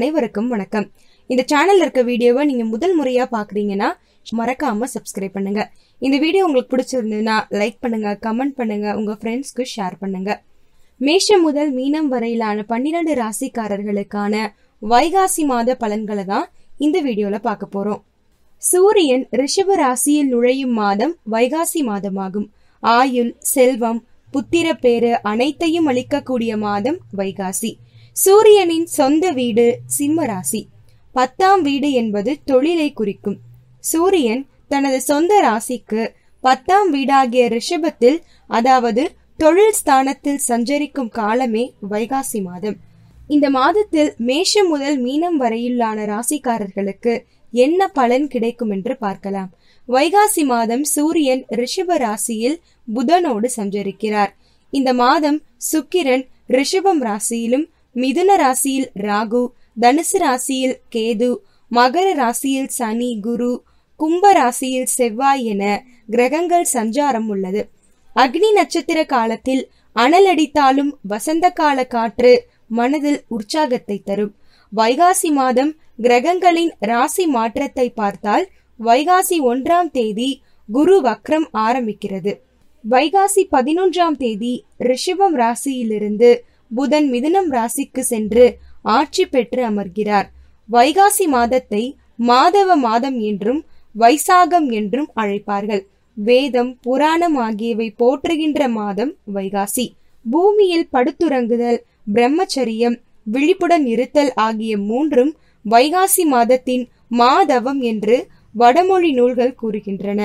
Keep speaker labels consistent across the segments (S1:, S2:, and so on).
S1: அனைவருக்கும் வணக்கம் இந்த சேனல்ல இருக்க வீடியோவை நீங்க முதல் முறையா பாக்குறீங்கன்னா மறக்காம சப்ஸ்கிரைப் பண்ணுங்க இந்த வீடியோ உங்களுக்கு பிடிச்சிருந்ததுன்னா லைக் பண்ணுங்க கமெண்ட் பண்ணுங்க உங்க ஃப்ரெண்ட்ஸ்க்கு ஷேர் பண்ணுங்க மேஷம் முதல் மீனம் வரையிலான பன்னிரண்டு ராசிக்காரர்களுக்கான வைகாசி மாத பலன்களை தான் இந்த வீடியோல பார்க்க போறோம் சூரியன் ரிஷப ராசியில் நுழையும் மாதம் வைகாசி மாதமாகும் ஆயுள் செல்வம் புத்திர பேரு அனைத்தையும் அளிக்கக்கூடிய மாதம் வைகாசி சூரியனின் சொந்த வீடு சிம்ம ராசி பத்தாம் வீடு என்பது தொழிலை குறிக்கும் சூரியன் தனது சொந்த ராசிக்கு பத்தாம் வீடாகிய ரிஷபத்தில் அதாவது தொழில் ஸ்தானத்தில் சஞ்சரிக்கும் காலமே வைகாசி மாதம் இந்த மாதத்தில் மேஷம் முதல் மீனம் வரையிலான ராசிக்காரர்களுக்கு என்ன பலன் கிடைக்கும் என்று பார்க்கலாம் வைகாசி மாதம் சூரியன் ரிஷப ராசியில் புதனோடு சஞ்சரிக்கிறார் இந்த மாதம் சுக்கிரன் ரிஷபம் ராசியிலும் மிதுன ராசியில் ராகு தனுசு ராசியில் கேது மகர ராசியில் சனி குரு கும்ப ராசியில் செவ்வாய் என கிரகங்கள் சஞ்சாரம் உள்ளது அக்னி நட்சத்திர காலத்தில் அனல் அடித்தாலும் வசந்த கால காற்று மனதில் உற்சாகத்தை தரும் வைகாசி மாதம் கிரகங்களின் ராசி மாற்றத்தை பார்த்தால் வைகாசி ஒன்றாம் தேதி குரு வக்ரம் ஆரம்பிக்கிறது வைகாசி பதினொன்றாம் தேதி ரிஷபம் ராசியிலிருந்து புதன் மிதுனம் ராசிக்கு சென்று ஆட்சி பெற்று அமர்கிறார் வைகாசி மாதத்தை மாதவ மாதம் என்றும் வைசாகம் என்றும் அழைப்பார்கள் வேதம் புராணம் ஆகியவை போற்றுகின்ற மாதம் வைகாசி பூமியில் படுத்துறங்குதல் பிரம்மச்சரியம் விழிப்புடன் இருத்தல் ஆகிய மூன்றும் வைகாசி மாதத்தின் மாதவம் என்று வடமொழி நூல்கள் கூறுகின்றன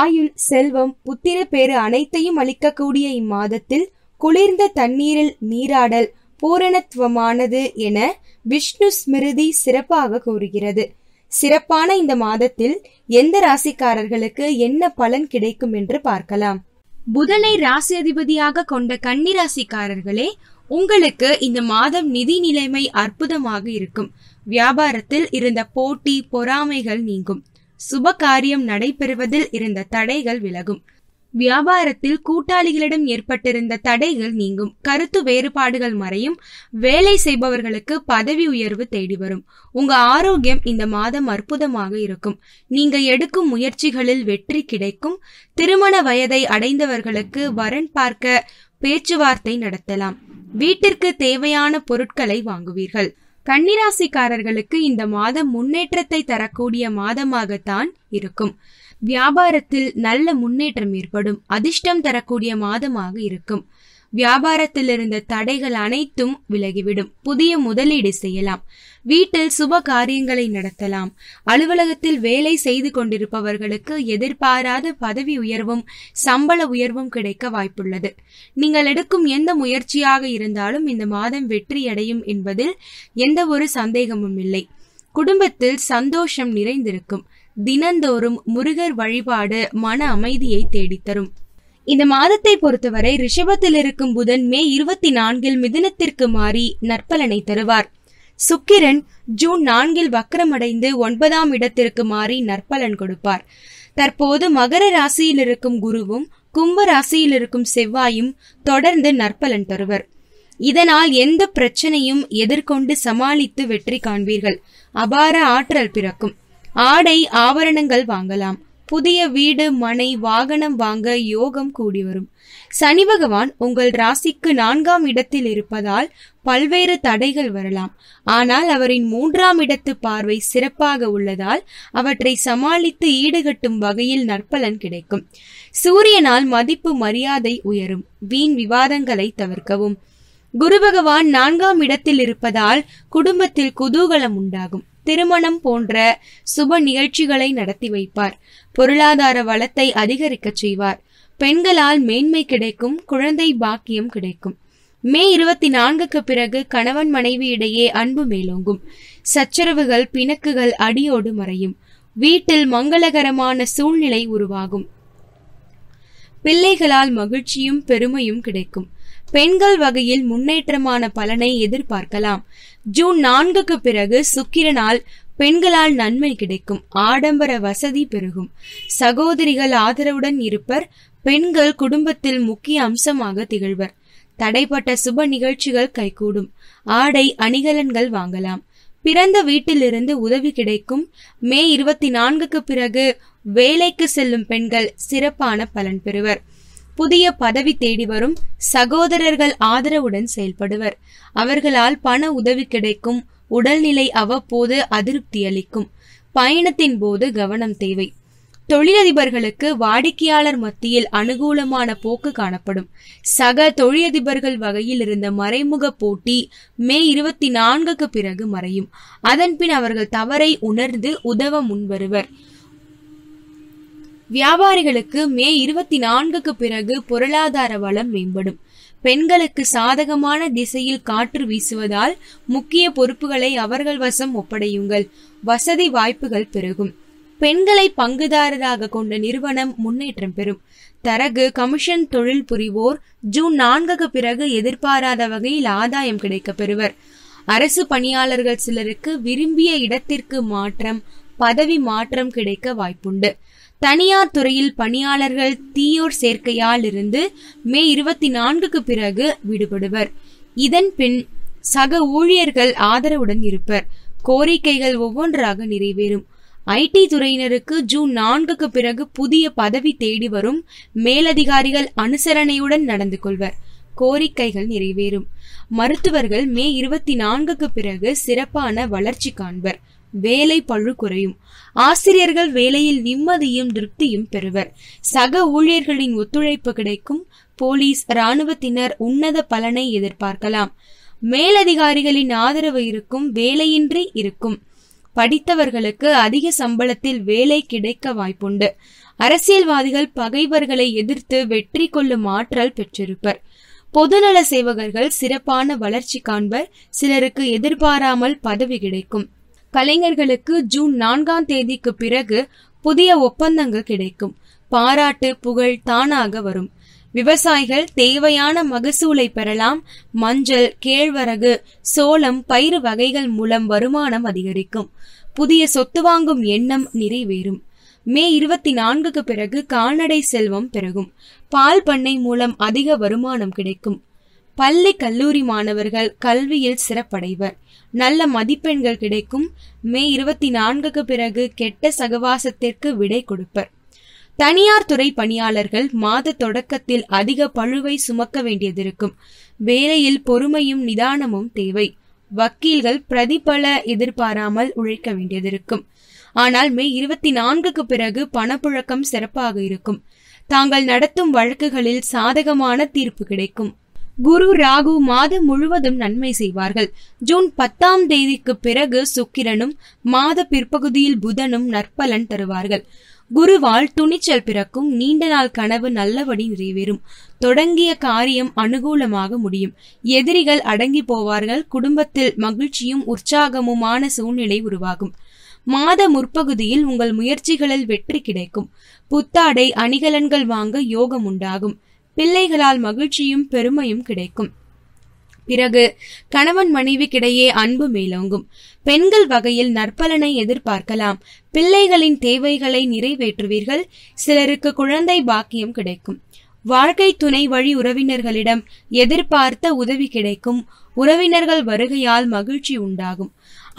S1: ஆயுள் செல்வம் புத்திர பேறு அனைத்தையும் அளிக்கக்கூடிய இம்மாதத்தில் குளிர்ந்த தண்ணீரில் நீராடல் பூரணத்துவமானது என விஷ்ணு ஸ்மிருதி சிறப்பாக கூறுகிறது சிறப்பான இந்த மாதத்தில் எந்த ராசிக்காரர்களுக்கு என்ன பலன் கிடைக்கும் என்று பார்க்கலாம் புதனை ராசி அதிபதியாக கொண்ட கன்னிராசிக்காரர்களே உங்களுக்கு இந்த மாதம் நிதி நிலைமை அற்புதமாக இருக்கும் வியாபாரத்தில் இருந்த போட்டி பொறாமைகள் நீங்கும் சுப காரியம் நடைபெறுவதில் இருந்த தடைகள் விலகும் வியாபாரத்தில் கூட்டாளிகளிடம் ஏற்பட்டிருந்த தடைகள் நீங்கும் கருத்து வேறுபாடுகள் மறையும் வேலை செய்பவர்களுக்கு பதவி உயர்வு தேடி வரும் உங்க ஆரோக்கியம் இந்த மாதம் அற்புதமாக இருக்கும் நீங்க எடுக்கும் முயற்சிகளில் வெற்றி கிடைக்கும் திருமண வயதை அடைந்தவர்களுக்கு வரன் பார்க்க பேச்சுவார்த்தை நடத்தலாம் வீட்டிற்கு தேவையான பொருட்களை வாங்குவீர்கள் கன்னிராசிக்காரர்களுக்கு இந்த மாதம் முன்னேற்றத்தை தரக்கூடிய மாதமாகத்தான் இருக்கும் வியாபாரத்தில் நல்ல முன்னேற்றம் ஏற்படும் அதிர்ஷ்டம் தரக்கூடிய மாதமாக இருக்கும் வியாபாரத்தில் இருந்த தடைகள் அனைத்தும் விலகிவிடும் புதிய முதலீடு செய்யலாம் வீட்டில் சுப காரியங்களை நடத்தலாம் அலுவலகத்தில் வேலை செய்து கொண்டிருப்பவர்களுக்கு எதிர்பாராத பதவி உயர்வும் சம்பள உயர்வும் கிடைக்க வாய்ப்புள்ளது நீங்கள் எடுக்கும் எந்த முயற்சியாக இருந்தாலும் இந்த மாதம் வெற்றியடையும் என்பதில் எந்த ஒரு சந்தேகமும் இல்லை குடும்பத்தில் சந்தோஷம் நிறைந்திருக்கும் தினந்தோறும் முருகர் வழிபாடு மன அமைதியை தேடித்தரும் இந்த மாதத்தை பொறுத்தவரை ரிஷபத்தில் இருக்கும் புதன் மே இருபத்தி நான்கில் மிதினத்திற்கு மாறி நற்பலனை தருவார் சுக்கிரன் ஜூன் நான்கில் வக்கரமடைந்து ஒன்பதாம் இடத்திற்கு மாறி நற்பலன் கொடுப்பார் தற்போது மகர ராசியில் இருக்கும் குருவும் கும்ப ராசியில் இருக்கும் செவ்வாயும் தொடர்ந்து நற்பலன் தருவர் இதனால் எந்த பிரச்சனையும் எதிர்கொண்டு சமாளித்து வெற்றி காண்பீர்கள் அபார ஆற்றல் பிறக்கும் ஆடை ஆபரணங்கள் வாங்கலாம் புதிய வீடு மனை வாகனம் வாங்க யோகம் கூடி வரும் சனி பகவான் உங்கள் ராசிக்கு நான்காம் இடத்தில் இருப்பதால் பல்வேறு தடைகள் வரலாம் ஆனால் அவரின் மூன்றாம் இடத்து பார்வை சிறப்பாக உள்ளதால் அவற்றை சமாளித்து ஈடுகட்டும் வகையில் நற்பலன் கிடைக்கும் சூரியனால் மதிப்பு மரியாதை உயரும் வீண் விவாதங்களை தவிர்க்கவும் குரு பகவான் நான்காம் இடத்தில் இருப்பதால் குடும்பத்தில் குதூகலம் உண்டாகும் திருமணம் போன்ற சுப நிகழ்ச்சிகளை நடத்தி வைப்பார் பொருளாதார வளத்தை அதிகரிக்கச் செய்வார் பெண்களால் மேன்மை கிடைக்கும் குழந்தை பாக்கியம் கிடைக்கும் மே இருபத்தி நான்குக்கு பிறகு கணவன் மனைவி இடையே அன்பு மேலோங்கும் சச்சரவுகள் பிணக்குகள் அடியோடு மறையும் வீட்டில் மங்களகரமான சூழ்நிலை உருவாகும் பிள்ளைகளால் மகிழ்ச்சியும் பெருமையும் கிடைக்கும் பெண்கள் வகையில் முன்னேற்றமான பலனை எதிர்பார்க்கலாம் ஜூன் நான்குக்கு பிறகு சுக்கிரனால் பெண்களால் நன்மை கிடைக்கும் ஆடம்பர வசதி பெருகும் சகோதரிகள் ஆதரவுடன் இருப்பர் பெண்கள் குடும்பத்தில் முக்கிய அம்சமாக திகழ்வர் தடைப்பட்ட சுப நிகழ்ச்சிகள் கைகூடும் ஆடை அணிகலன்கள் வாங்கலாம் பிறந்த வீட்டிலிருந்து உதவி கிடைக்கும் மே இருபத்தி நான்குக்கு பிறகு வேலைக்கு செல்லும் பெண்கள் சிறப்பான பலன் பெறுவர் புதிய பதவி தேடி வரும் சகோதரர்கள் ஆதரவுடன் செயல்படுவர் அவர்களால் பண உதவி கிடைக்கும் உடல்நிலை அவ்வப்போது அதிருப்தி அளிக்கும் பயணத்தின் போது கவனம் தேவை தொழிலதிபர்களுக்கு வாடிக்கையாளர் மத்தியில் அனுகூலமான போக்கு காணப்படும் சக தொழிலதிபர்கள் வகையில் இருந்த மறைமுக போட்டி மே இருபத்தி நான்குக்கு பிறகு மறையும் அதன்பின் அவர்கள் தவறை உணர்ந்து உதவ முன்வருவர் வியாபாரிகளுக்கு மே இருபத்தி நான்குக்கு பிறகு பொருளாதார வளம் மேம்படும் பெண்களுக்கு சாதகமான திசையில் காற்று வீசுவதால் முக்கிய பொறுப்புகளை அவர்கள் வசம் ஒப்படையுங்கள் வசதி வாய்ப்புகள் பெருகும் பெண்களை பங்குதாரராக கொண்ட நிறுவனம் முன்னேற்றம் பெறும் தரகு கமிஷன் தொழில் புரிவோர் ஜூன் நான்குக்கு பிறகு எதிர்பாராத வகையில் ஆதாயம் கிடைக்க பெறுவர் அரசு பணியாளர்கள் சிலருக்கு விரும்பிய இடத்திற்கு மாற்றம் பதவி மாற்றம் கிடைக்க வாய்ப்புண்டு தனியார் துறையில் பணியாளர்கள் தீயோர் சேர்க்கையால் இருந்து மே இருபத்தி நான்குக்கு பிறகு விடுபடுவர் இதன் பின் சக ஊழியர்கள் ஆதரவுடன் இருப்பர் கோரிக்கைகள் ஒவ்வொன்றாக நிறைவேறும் ஐடி துறையினருக்கு ஜூன் நான்குக்கு பிறகு புதிய பதவி தேடி வரும் மேலதிகாரிகள் அனுசரணையுடன் நடந்து கொள்வர் கோரிக்கைகள் நிறைவேறும் மருத்துவர்கள் மே இருபத்தி நான்குக்கு பிறகு சிறப்பான வளர்ச்சி காண்பர் வேலை பழு குறையும் ஆசிரியர்கள் வேலையில் நிம்மதியும் திருப்தியும் பெறுவர் சக ஊழியர்களின் ஒத்துழைப்பு கிடைக்கும் போலீஸ் இராணுவத்தினர் உன்னத பலனை எதிர்பார்க்கலாம் மேலதிகாரிகளின் ஆதரவு இருக்கும் வேலையின்றி இருக்கும் படித்தவர்களுக்கு அதிக சம்பளத்தில் வேலை கிடைக்க வாய்ப்புண்டு அரசியல்வாதிகள் பகைவர்களை எதிர்த்து வெற்றி கொள்ளும் ஆற்றல் பெற்றிருப்பர் பொதுநல சேவகர்கள் சிறப்பான வளர்ச்சி காண்பர் சிலருக்கு எதிர்பாராமல் பதவி கிடைக்கும் கலைஞர்களுக்கு ஜூன் நான்காம் தேதிக்கு பிறகு புதிய ஒப்பந்தங்கள் கிடைக்கும் பாராட்டு புகழ் தானாக வரும் விவசாயிகள் தேவையான மகசூலை பெறலாம் மஞ்சள் கேழ்வரகு சோளம் பயிறு வகைகள் மூலம் வருமானம் அதிகரிக்கும் புதிய சொத்து வாங்கும் எண்ணம் நிறைவேறும் மே இருபத்தி நான்குக்கு பிறகு கால்நடை செல்வம் பெருகும் பால் பண்ணை மூலம் அதிக வருமானம் கிடைக்கும் பள்ளி கல்லூரி மாணவர்கள் கல்வியில் சிறப்படைவர் நல்ல மதிப்பெண்கள் கிடைக்கும் மே இருபத்தி நான்குக்கு பிறகு கெட்ட சகவாசத்திற்கு விடை கொடுப்பர் தனியார் துறை பணியாளர்கள் மாத தொடக்கத்தில் அதிக பழுவை சுமக்க வேண்டியதிருக்கும் வேலையில் பொறுமையும் நிதானமும் தேவை வக்கீல்கள் பிரதிபல எதிர்பாராமல் உழைக்க வேண்டியதிருக்கும் ஆனால் மே இருபத்தி நான்குக்கு பிறகு பணப்புழக்கம் சிறப்பாக இருக்கும் தாங்கள் நடத்தும் வழக்குகளில் சாதகமான தீர்ப்பு கிடைக்கும் குரு ராகு மாதம் முழுவதும் நன்மை செய்வார்கள் ஜூன் பத்தாம் தேதிக்கு பிறகு சுக்கிரனும் மாத பிற்பகுதியில் புதனும் நற்பலன் தருவார்கள் குருவால் துணிச்சல் பிறக்கும் நீண்ட நாள் கனவு நல்லபடி நிறைவேறும் தொடங்கிய காரியம் அனுகூலமாக முடியும் எதிரிகள் அடங்கி போவார்கள் குடும்பத்தில் மகிழ்ச்சியும் உற்சாகமுமான சூழ்நிலை உருவாகும் மாத முற்பகுதியில் உங்கள் முயற்சிகளில் வெற்றி கிடைக்கும் புத்தாடை அணிகலன்கள் வாங்க யோகம் உண்டாகும் பிள்ளைகளால் மகிழ்ச்சியும் பெருமையும் கிடைக்கும் பிறகு கணவன் மனைவிக்கிடையே அன்பு மேலோங்கும் பெண்கள் வகையில் நற்பலனை எதிர்பார்க்கலாம் பிள்ளைகளின் தேவைகளை நிறைவேற்றுவீர்கள் சிலருக்கு குழந்தை பாக்கியம் கிடைக்கும் வாழ்க்கை துணை வழி உறவினர்களிடம் எதிர்பார்த்த உதவி கிடைக்கும் உறவினர்கள் வருகையால் மகிழ்ச்சி உண்டாகும்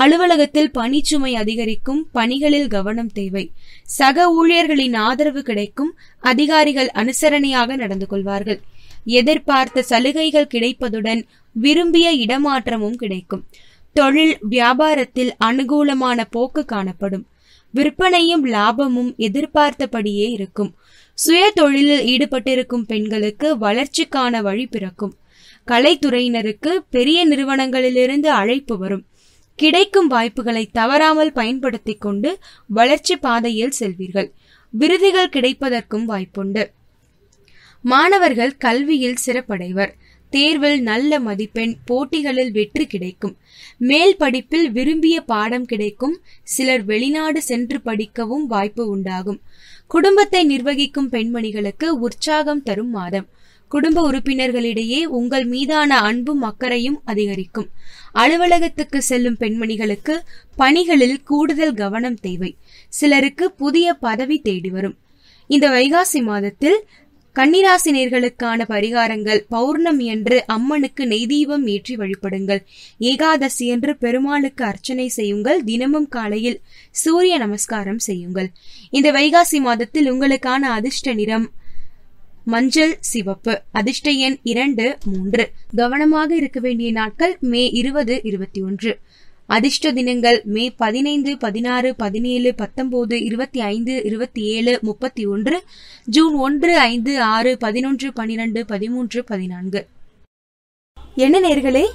S1: அலுவலகத்தில் பணிச்சுமை அதிகரிக்கும் பணிகளில் கவனம் தேவை சக ஊழியர்களின் ஆதரவு கிடைக்கும் அதிகாரிகள் அனுசரணையாக நடந்து கொள்வார்கள் எதிர்பார்த்த சலுகைகள் கிடைப்பதுடன் விரும்பிய இடமாற்றமும் கிடைக்கும் தொழில் வியாபாரத்தில் அனுகூலமான போக்கு காணப்படும் விற்பனையும் லாபமும் எதிர்பார்த்தபடியே இருக்கும் சுய தொழிலில் ஈடுபட்டிருக்கும் பெண்களுக்கு வளர்ச்சிக்கான வழி பிறக்கும் கலைத்துறையினருக்கு பெரிய நிறுவனங்களிலிருந்து அழைப்பு வரும் கிடைக்கும் வாய்ப்புகளை தவறாமல் பயன்படுத்திக் கொண்டு வளர்ச்சி பாதையில் செல்வீர்கள் விருதுகள் கிடைப்பதற்கும் வாய்ப்புண்டு மாணவர்கள் கல்வியில் சிறப்படைவர் தேர்வில் நல்ல மதிப்பெண் போட்டிகளில் வெற்றி கிடைக்கும் மேல் படிப்பில் விரும்பிய பாடம் கிடைக்கும் சிலர் வெளிநாடு சென்று படிக்கவும் வாய்ப்பு உண்டாகும் குடும்பத்தை நிர்வகிக்கும் பெண்மணிகளுக்கு உற்சாகம் தரும் மாதம் குடும்ப உறுப்பினர்களிடையே உங்கள் மீதான அன்பும் அக்கறையும் அதிகரிக்கும் அலுவலகத்துக்கு செல்லும் பெண்மணிகளுக்கு பணிகளில் கூடுதல் கவனம் தேவை சிலருக்கு புதிய பதவி தேடி வரும் இந்த வைகாசி மாதத்தில் கன்னிராசினியர்களுக்கான பரிகாரங்கள் பௌர்ணமி என்று அம்மனுக்கு நெய் தீபம் ஏற்றி வழிபடுங்கள் ஏகாதசி என்று பெருமாளுக்கு அர்ச்சனை செய்யுங்கள் தினமும் காலையில் சூரிய நமஸ்காரம் செய்யுங்கள் இந்த வைகாசி மாதத்தில் உங்களுக்கான அதிர்ஷ்ட நிறம் மஞ்சள் சிவப்பு அதிர்ஷ்ட எண் இரண்டு மூன்று கவனமாக இருக்க வேண்டிய நாட்கள் மே இருபது இருபத்தி ஒன்று அதிர்ஷ்ட தினங்கள் மே பதினைந்து பதினாறு பதினேழு பத்தொன்பது இருபத்தி ஐந்து இருபத்தி ஏழு முப்பத்தி ஒன்று ஜூன் ஒன்று ஐந்து ஆறு பதினொன்று பன்னிரண்டு பதிமூன்று பதினான்கு என்ன நேர்களே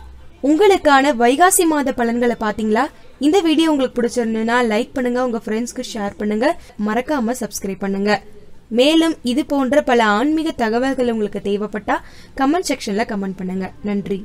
S1: உங்களுக்கான வைகாசி மாத பலன்களை பாத்தீங்களா இந்த வீடியோ உங்களுக்கு பிடிச்சிருந்ததுன்னா லைக் பண்ணுங்க உங்க ஃப்ரெண்ட்ஸ்க்கு ஷேர் பண்ணுங்க மறக்காம சப்ஸ்கிரைப் பண்ணுங்க மேலும் இது போன்ற பல ஆன்மீக தகவல்கள் உங்களுக்கு தேவைப்பட்டா கமெண்ட் செக்ஷன்ல கமெண்ட் பண்ணுங்க நன்றி